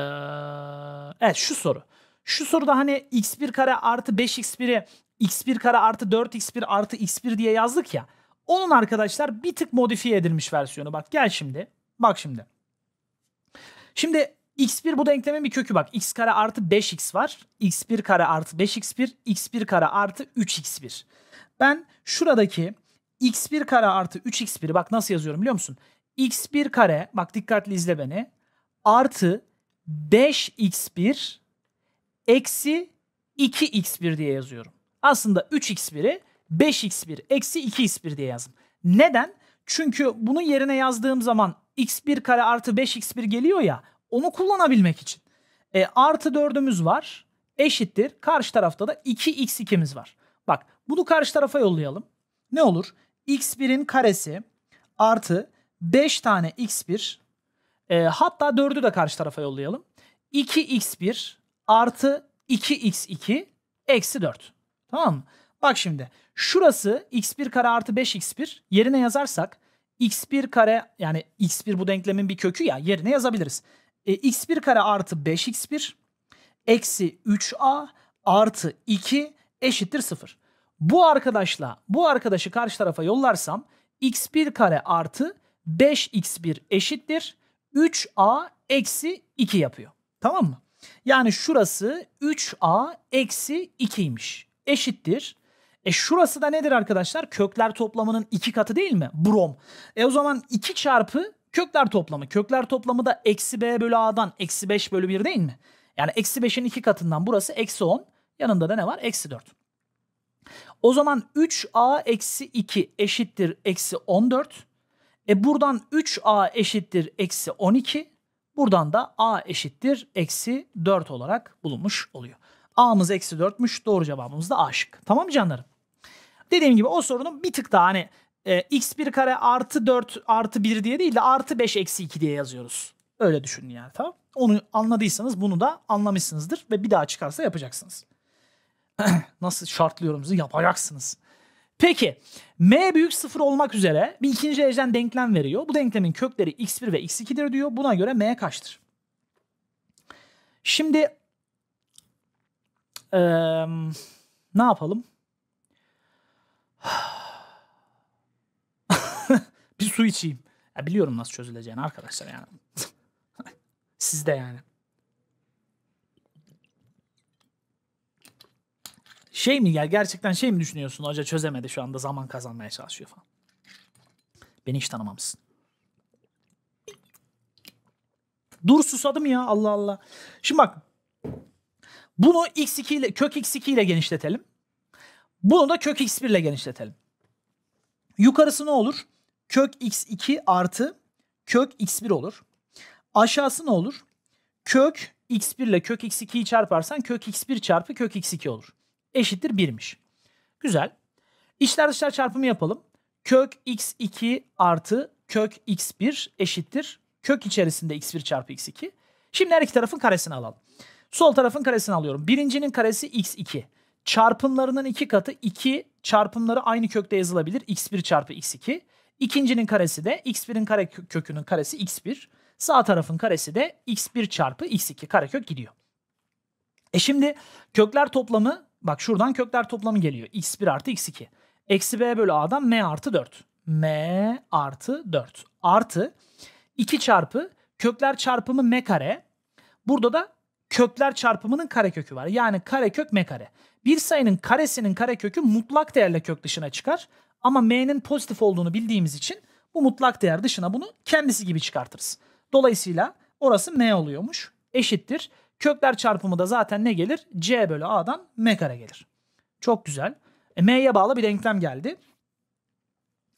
evet şu soru. Şu soruda hani x1 kare artı 5x1'i x1 kare artı 4x1 artı x1 diye yazdık ya. Onun arkadaşlar bir tık modifiye edilmiş versiyonu. Bak gel şimdi. Bak şimdi. Şimdi x1 bu denklemin bir kökü bak. x kare artı 5x var. x1 kare artı 5x1. x1 kare artı 3x1. Ben şuradaki x1 kare artı 3x1'i bak nasıl yazıyorum biliyor musun? x1 kare bak dikkatli izle beni. Artı 5x1 eksi 2x1 diye yazıyorum. Aslında 3x1'i 5x1 eksi 2x1 diye yazdım. Neden? Çünkü bunun yerine yazdığım zaman x1 kare artı 5x1 geliyor ya onu kullanabilmek için. E, artı 4'ümüz var eşittir. Karşı tarafta da 2x2'miz var. Bak bunu karşı tarafa yollayalım. Ne olur? x1'in karesi artı 5 tane x1 e, hatta 4'ü de karşı tarafa yollayalım. 2x1 artı 2x2 eksi 4. Tamam mı? Bak şimdi şurası x1 kare artı 5x1 yerine yazarsak x1 kare yani x1 bu denklemin bir kökü ya yerine yazabiliriz. E, x1 kare artı 5x1 eksi 3a artı 2 eşittir 0. Bu arkadaşla bu arkadaşı karşı tarafa yollarsam x1 kare artı 5x1 eşittir 3a eksi 2 yapıyor. Tamam mı? Yani şurası 3a eksi 2'ymiş. Eşittir. E şurası da nedir arkadaşlar? Kökler toplamının 2 katı değil mi? Brom. E o zaman 2 çarpı kökler toplamı. Kökler toplamı da eksi b bölü a'dan eksi 5 bölü 1 değil mi? Yani eksi 5'in 2 katından burası eksi 10. Yanında da ne var? Eksi 4. O zaman 3a eksi 2 eşittir eksi 14. E buradan 3a eşittir eksi 12. Buradan da a eşittir eksi 4 olarak bulunmuş oluyor. A'mız eksi 4'müş. Doğru cevabımız da A şık. Tamam mı canlarım? Dediğim gibi o sorunun bir tık daha hani e, x1 kare artı 4 artı 1 diye değil de artı 5 eksi 2 diye yazıyoruz. Öyle düşünün yani tamam. Onu anladıysanız bunu da anlamışsınızdır ve bir daha çıkarsa yapacaksınız. Nasıl şartlıyorumuzu yapacaksınız. Peki m büyük 0 olmak üzere bir ikinci dereceden denklem veriyor. Bu denklemin kökleri x1 ve x2'dir diyor. Buna göre m kaçtır? Şimdi ee, ne yapalım? bir su içeyim. Ya biliyorum nasıl çözüleceğini arkadaşlar yani. Sizde yani. Şey mi ya gerçekten şey mi düşünüyorsun hoca çözemedi şu anda zaman kazanmaya çalışıyor falan. Beni hiç tanımamışsın. Dur susadım ya Allah Allah. Şimdi bak bunu x2 ile kök x2 ile genişletelim. Bunu da kök x1 ile genişletelim. Yukarısı ne olur? Kök x2 artı kök x1 olur. Aşağısı ne olur? Kök x1 ile kök x2'yi çarparsan kök x1 çarpı kök x2 olur eşittir 1'miş. Güzel. İçler dışlar çarpımı yapalım. Kök x2 artı kök x1 eşittir. Kök içerisinde x1 çarpı x2. Şimdi her iki tarafın karesini alalım. Sol tarafın karesini alıyorum. Birincinin karesi x2. Çarpımlarının iki katı 2 çarpımları aynı kökte yazılabilir. x1 çarpı x2. İkincinin karesi de x1'in kare kökünün karesi x1. Sağ tarafın karesi de x1 çarpı x2 karekök gidiyor. E şimdi kökler toplamı Bak şuradan kökler toplamı geliyor. x1 artı x2. Eksi b bölü a'dan m artı 4. m artı 4. Artı 2 çarpı kökler çarpımı m kare. Burada da kökler çarpımının karekökü var. Yani karekök m kare. Bir sayının karesinin karekökü mutlak değerle kök dışına çıkar. Ama m'nin pozitif olduğunu bildiğimiz için bu mutlak değer dışına bunu kendisi gibi çıkartırız. Dolayısıyla orası m oluyormuş. Eşittir Kökler çarpımı da zaten ne gelir? C bölü A'dan M kare gelir. Çok güzel. E, M'ye bağlı bir denklem geldi.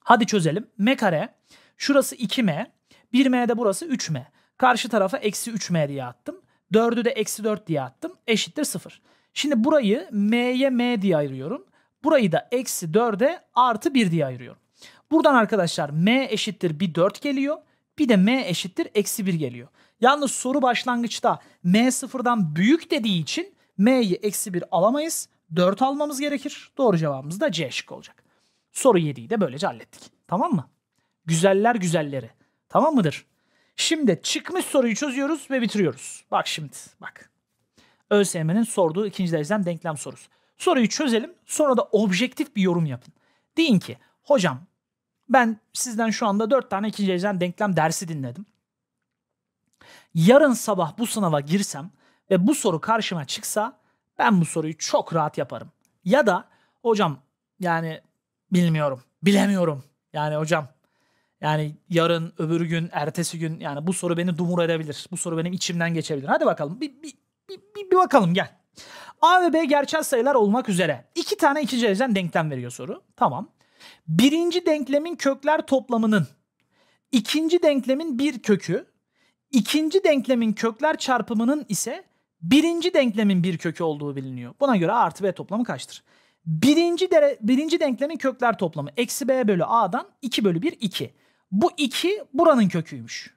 Hadi çözelim. M kare. Şurası 2M. 1M'de burası 3M. Karşı tarafa eksi 3M diye attım. 4'ü de eksi 4 diye attım. Eşittir 0. Şimdi burayı M'ye M diye ayırıyorum. Burayı da eksi 4'e artı 1 diye ayırıyorum. Buradan arkadaşlar M eşittir bir 4 geliyor. Bir de M eşittir eksi 1 geliyor. Yalnız soru başlangıçta m sıfırdan büyük dediği için m'yi eksi 1 alamayız. 4 almamız gerekir. Doğru cevabımız da C şık olacak. Soru 7'yi de böylece hallettik. Tamam mı? Güzeller güzelleri. Tamam mıdır? Şimdi çıkmış soruyu çözüyoruz ve bitiriyoruz. Bak şimdi bak. ÖSYM'nin sorduğu ikinci dereceden denklem sorusu. Soruyu çözelim sonra da objektif bir yorum yapın. Deyin ki hocam ben sizden şu anda 4 tane ikinci dereceden denklem dersi dinledim yarın sabah bu sınava girsem ve bu soru karşıma çıksa ben bu soruyu çok rahat yaparım. Ya da hocam yani bilmiyorum, bilemiyorum. Yani hocam yani yarın, öbür gün, ertesi gün yani bu soru beni dumur edebilir. Bu soru benim içimden geçebilir. Hadi bakalım bir, bir, bir, bir, bakalım gel. A ve B gerçel sayılar olmak üzere. iki tane iki dereceden denklem veriyor soru. Tamam. Birinci denklemin kökler toplamının ikinci denklemin bir kökü İkinci denklemin kökler çarpımının ise birinci denklemin bir kökü olduğu biliniyor. Buna göre A artı B toplamı kaçtır? Birinci, dere, birinci denklemin kökler toplamı eksi B bölü A'dan 2 bölü 1 2. Bu 2 buranın köküymüş.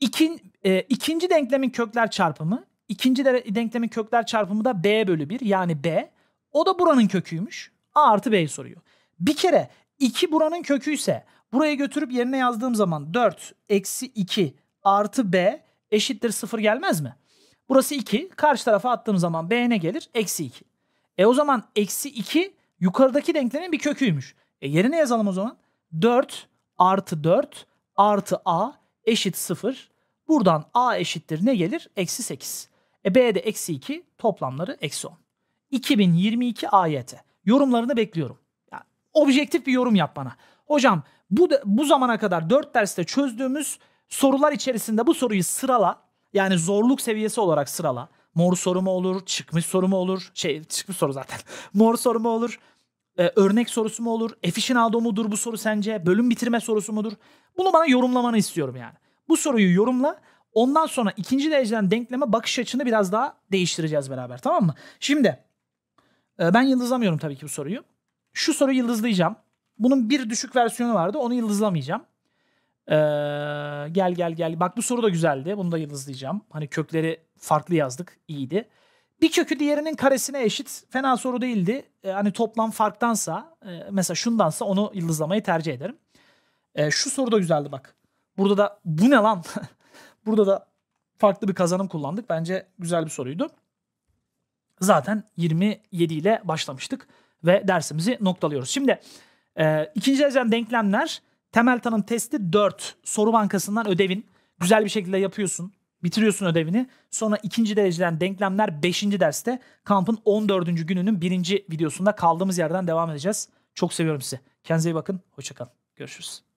İkin, e, ikinci denklemin kökler çarpımı ikinci dere, denklemin kökler çarpımı da B bölü 1 yani B. O da buranın köküymüş. A artı B'yi soruyor. Bir kere 2 buranın köküyse buraya götürüp yerine yazdığım zaman 4 eksi 2 artı b eşittir sıfır gelmez mi? Burası 2. Karşı tarafa attığım zaman b ne gelir? Eksi 2. E o zaman eksi 2 yukarıdaki denklemin bir köküymüş. E yerine yazalım o zaman. 4 artı 4 artı a eşit 0. Buradan a eşittir ne gelir? Eksi 8. E b de eksi 2 toplamları eksi 10. 2022 AYT. Yorumlarını bekliyorum. Yani objektif bir yorum yap bana. Hocam bu, bu zamana kadar 4 derste çözdüğümüz Sorular içerisinde bu soruyu sırala. Yani zorluk seviyesi olarak sırala. Mor soru mu olur? Çıkmış soru mu olur? Şey çıkmış soru zaten. Mor soru mu olur? Ee, örnek sorusu mu olur? Efiş'in aldığı mudur bu soru sence? Bölüm bitirme sorusu mudur? Bunu bana yorumlamanı istiyorum yani. Bu soruyu yorumla. Ondan sonra ikinci dereceden denkleme bakış açını biraz daha değiştireceğiz beraber tamam mı? Şimdi e, ben yıldızlamıyorum tabii ki bu soruyu. Şu soruyu yıldızlayacağım. Bunun bir düşük versiyonu vardı onu yıldızlamayacağım. Ee, gel gel gel. Bak bu soru da güzeldi. Bunu da yıldızlayacağım. Hani kökleri farklı yazdık. İyiydi. Bir kökü diğerinin karesine eşit. Fena soru değildi. Ee, hani toplam farktansa e, mesela şundansa onu yıldızlamayı tercih ederim. Ee, şu soru da güzeldi bak. Burada da bu ne lan? Burada da farklı bir kazanım kullandık. Bence güzel bir soruydu. Zaten 27 ile başlamıştık ve dersimizi noktalıyoruz. Şimdi e, ikinci derecen denklemler temel tanım testi 4. Soru bankasından ödevin. Güzel bir şekilde yapıyorsun. Bitiriyorsun ödevini. Sonra ikinci dereceden denklemler 5. derste kampın 14. gününün birinci videosunda kaldığımız yerden devam edeceğiz. Çok seviyorum sizi. Kendinize iyi bakın. Hoşçakalın. Görüşürüz.